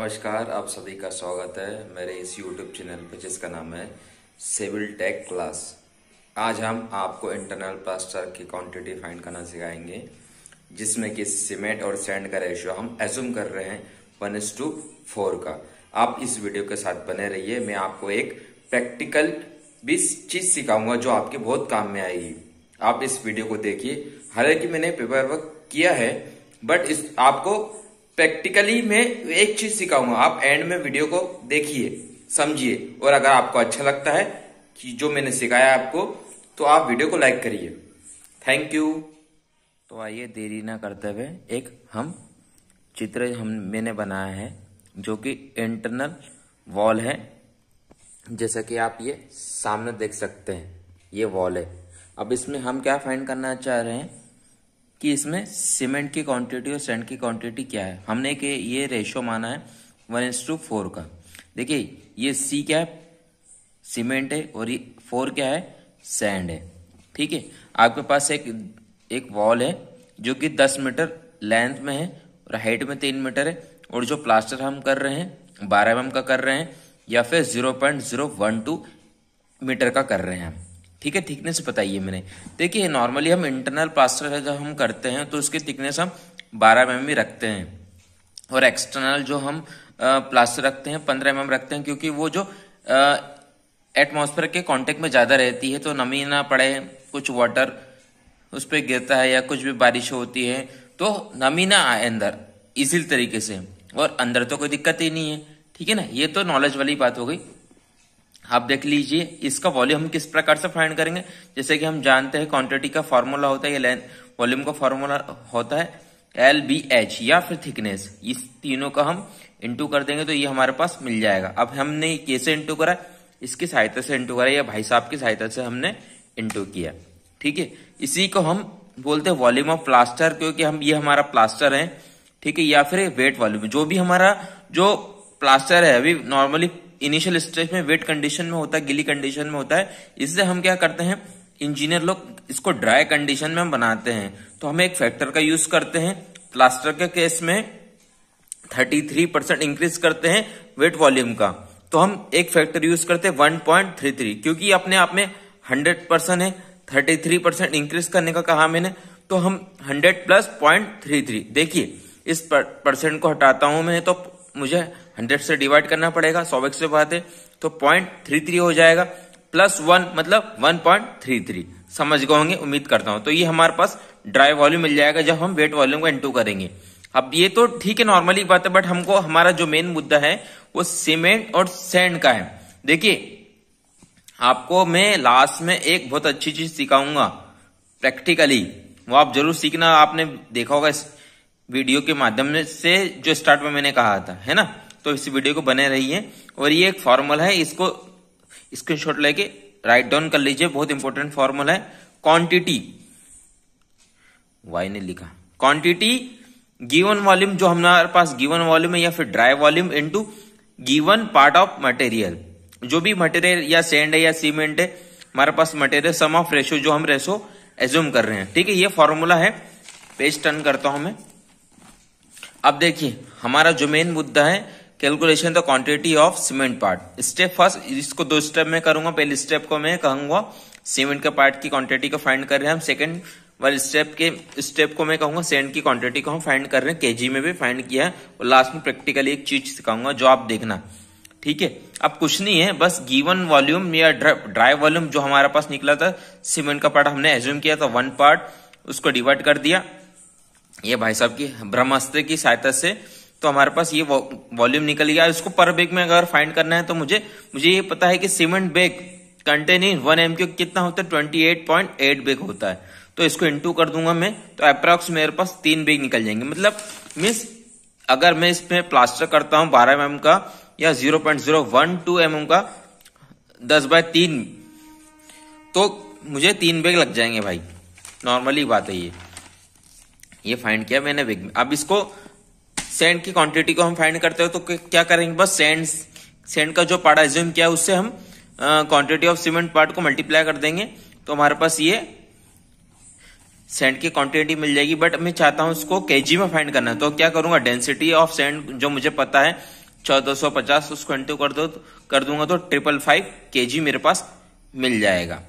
नमस्कार आप सभी का स्वागत है मेरे इस YouTube चैनल पे जिसका नाम है सिविल टेक क्लास आज हम आपको इंटरनल प्लास्टर की क्वांटिटी फाइंड करना सिखाएंगे जिसमें कि सीमेंट और सैंड का रेशियो हम एज्यूम कर रहे हैं वन एस टू फोर का आप इस वीडियो के साथ बने रहिए मैं आपको एक प्रैक्टिकल भी चीज सिखाऊंगा जो आपके बहुत काम में आएगी आप इस वीडियो को देखिए हालांकि मैंने पेपर वर्क किया है बट इस आपको प्रैक्टिकली मैं एक चीज सिखाऊंगा आप एंड में वीडियो को देखिए समझिए और अगर आपको अच्छा लगता है कि जो मैंने सिखाया आपको तो आप वीडियो को लाइक करिए थैंक यू तो आइए देरी ना करते हुए एक हम चित्र हम मैंने बनाया है जो कि इंटरनल वॉल है जैसा कि आप ये सामने देख सकते हैं ये वॉल है अब इसमें हम क्या फाइंड करना चाह रहे हैं कि इसमें सीमेंट की क्वांटिटी और सैंड की क्वांटिटी क्या है हमने के ये रेशो माना है वन इंस टू फोर का देखिए ये सी क्या है सीमेंट है और ये फोर क्या है सैंड है ठीक है आपके पास एक एक वॉल है जो कि दस मीटर लेंथ में है और हाइट में तीन मीटर है और जो प्लास्टर हम कर रहे हैं बारह एम का कर रहे हैं या फिर zero point zero one two metre का कर रहे हैं हम ठीक है थिकनेस बताइए मैंने देखिए नॉर्मली हम इंटरनल प्लास्टर जब हम करते हैं तो उसकी थिकनेस हम बारह एम mm रखते हैं और एक्सटर्नल जो हम प्लास्टर रखते हैं पंद्रह एम mm रखते हैं क्योंकि वो जो एटमॉस्फेयर के कांटेक्ट में ज़्यादा रहती है तो नमी ना पड़े कुछ वाटर उस पर गिरता है या कुछ भी बारिश होती है तो नमी ना आए अंदर इजी तरीके से और अंदर तो कोई दिक्कत ही नहीं है ठीक है ना ये तो नॉलेज वाली बात हो गई आप देख लीजिए इसका वॉल्यूम हम किस प्रकार से फाइंड करेंगे जैसे कि हम जानते हैं क्वांटिटी का फॉर्मूला होता है वॉल्यूम का फॉर्मूला होता है एल बी एच या फिर थिकनेस इस तीनों का हम इंटू कर देंगे तो ये हमारे पास मिल जाएगा अब हमने कैसे इंटू करा इसकी सहायता से इंटू करा या भाई साहब की सहायता से हमने इंटू किया ठीक है इसी को हम बोलते हैं वॉल्यूम ऑफ प्लास्टर क्योंकि हम ये हमारा प्लास्टर है ठीक है या फिर वेट वॉल्यूम जो भी हमारा जो प्लास्टर है अभी नॉर्मली इनिशियल स्टेज में वेट कंडीशन में होता है गिली कंडीशन में होता है इससे हम क्या करते हैं इंजीनियर लोग इसको ड्राई कंडीशन में हम बनाते हैं तो हम एक फैक्टर का यूज करते हैं प्लास्टर के केस में 33 परसेंट इंक्रीज करते हैं वेट वॉल्यूम का तो हम एक फैक्टर यूज करते हैं 1.33 क्योंकि अपने आप में 100 परसेंट है 33 परसेंट इंक्रीज करने का कहा मैंने तो हम 100 प्लस पॉइंट थ्री थ्री देखिए इस परसेंट को हटाता हूं मैं तो मुझे हंड्रेड से डिवाइड करना पड़ेगा सौ एक्स से बात है तो पॉइंट थ्री थ्री हो जाएगा प्लस वन मतलब वन पॉइंट थ्री थ्री समझ गए होंगे उम्मीद करता हूं तो ये हमारे पास ड्राई वॉल्यूम मिल जाएगा जब हम वेट वॉल्यूम को इंटू करेंगे अब ये तो ठीक है नॉर्मली बात है बट हमको हमारा जो मेन मुद्दा है वो सीमेंट और सैंड का है देखिए आपको मैं लास्ट में एक बहुत अच्छी चीज सिखाऊंगा प्रैक्टिकली वो आप जरूर सीखना आपने देखा होगा इस वीडियो के माध्यम से जो स्टार्ट में मैंने कहा था है ना तो इस वीडियो को बने रहिए और ये एक फॉर्मूला है इसको स्क्रीनशॉट लेके राइट डाउन कर लीजिए बहुत इंपॉर्टेंट फॉर्मूला है क्वांटिटी वाई ने लिखा क्वांटिटी गिवन वॉल्यूम जो हमारे पास गिवन वॉल्यूम है या फिर dry volume into given part of material जो भी मटेरियल या सेंड है या सीमेंट है हमारे पास मटेरियल सम ऑफ रेशो जो हम रेशो एज्यूम कर रहे हैं ठीक है ये फॉर्मूला है पेज टर्न करता हूं मैं अब देखिए हमारा जो मेन मुद्दा है calculation the quantity of cement part step first इसको दो स्टेप में करूंगा पहले स्टेप को मैं कहूंगा सीमेंट के पार्ट की क्वांटिटी को फाइंड कर रहे हैं हम सेकंड वाले स्टेप के स्टेप को मैं कहूंगा सेंड की क्वांटिटी को हम फाइंड कर रहे हैं केजी में भी फाइंड किया है और लास्ट में प्रैक्टिकली एक चीज सिखाऊंगा जो आप देखना ठीक है अब कुछ नहीं है बस गिवन वॉल्यूम या ड्राई वॉल्यूम जो हमारे पास निकला था सीमेंट का पार्ट हमने एज्यूम किया था वन पार्ट उसको डिवाइड कर दिया ये भाई साहब की ब्रह्मास्त्र की सहायता से तो हमारे पास ये वॉल्यूम निकल गया इसको पर बैग में अगर फाइंड करना है तो मुझे मुझे ये पता है कि cement bag containing one M Q कितना होता है twenty eight point eight bag होता है तो इसको इंटू कर दूंगा मैं तो अप्रॉक्स मेरे पास तीन बैग निकल जाएंगे मतलब मीन्स अगर मैं इसमें प्लास्टर करता हूँ बारह एम का या zero point zero one two M का दस बाय तीन तो मुझे तीन बैग लग जाएंगे भाई नॉर्मली बात है ये ये फाइंड किया मैंने बैग में अब इसको सेंड की क्वांटिटी को हम फाइंड करते हो तो क्या करेंगे बस सेंड सेंड का जो पार्ट एज्यूम किया उससे हम क्वांटिटी ऑफ सीमेंट पार्ट को मल्टीप्लाई कर देंगे तो हमारे पास ये सेंड की क्वांटिटी मिल जाएगी बट मैं चाहता हूं उसको केजी में फाइंड करना तो क्या करूंगा डेंसिटी ऑफ सेंड जो मुझे पता है चौदह सौ पचास उसको इंटू कर दो कर दूंगा तो ट्रिपल फाइव के मेरे पास मिल जाएगा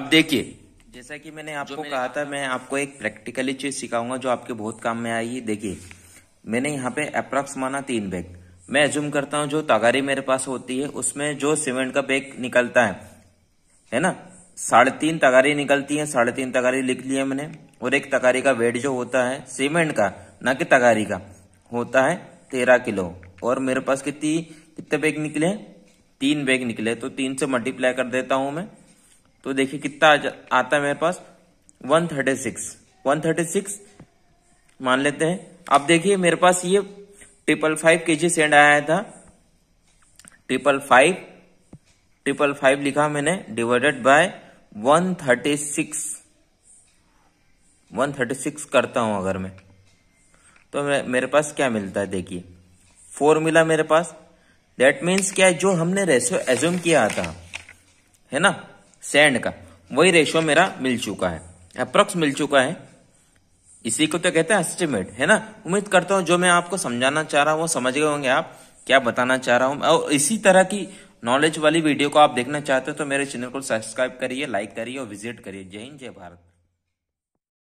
अब देखिए जैसा कि मैंने आपको कहा था मैं आपको एक प्रैक्टिकली चीज सिखाऊंगा जो आपके बहुत काम में आएगी देखिए मैंने यहाँ पे अप्रॉक्स माना तीन बैग मैं एज्यूम करता हूँ जो तगारी मेरे पास होती है उसमें जो सीमेंट का बैग निकलता है है ना साढ़े तीन तगारी निकलती है साढ़े तीन तगारी लिख लिया मैंने और एक तगारी का वेट जो होता है सीमेंट का ना कि तगारी का होता है तेरह किलो और मेरे पास कितनी कितने बैग निकले तीन बैग निकले तो तीन से मल्टीप्लाई कर देता हूं मैं तो देखिए कितना आता है मेरे पास one thirty six one thirty six मान लेते हैं अब देखिए मेरे पास ये ट्रिपल फाइव के जी सेंड आया था ट्रिपल फाइव ट्रिपल फाइव लिखा मैंने divided by one thirty six one thirty six करता हूं अगर मैं तो मेरे पास क्या मिलता है देखिए फोर मिला मेरे पास दैट मीन्स क्या जो हमने रेशो एज्यूम किया था है ना सेंड का वही रेशो मेरा मिल चुका है अप्रोक्स मिल चुका है इसी को तो कहते हैं एस्टिमेट है ना उम्मीद करता हूं जो मैं आपको समझाना चाह रहा हूं वो समझ गए होंगे आप क्या बताना चाह रहा हूं और इसी तरह की नॉलेज वाली वीडियो को आप देखना चाहते हो तो मेरे चैनल को सब्सक्राइब करिए लाइक करिए और विजिट करिए जय हिंद जय भारत